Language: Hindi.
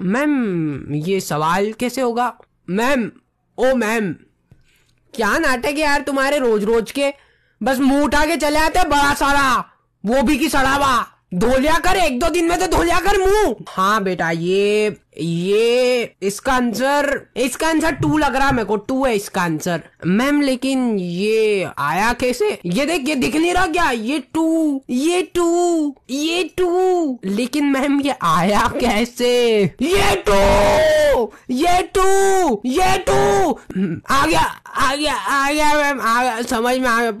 मैम ये सवाल कैसे होगा मैम ओ मैम क्या नाटक है यार तुम्हारे रोज रोज के बस मुंह उठा के चले आते बड़ा सारा वो भी की सड़ावा धोलिया कर एक दो दिन में तो धोलिया कर मुंह हाँ बेटा ये ये इसका आंसर इसका आंसर टू लग रहा मेरे को टू है इसका आंसर मैम लेकिन ये आया कैसे ये देख ये दिख नहीं रहा क्या ये टू ये टू ये टू लेकिन मैम ये आया कैसे ये टू ये टू ये टू आ गया आ गया आ गया मैम आ गया समझ में आ गया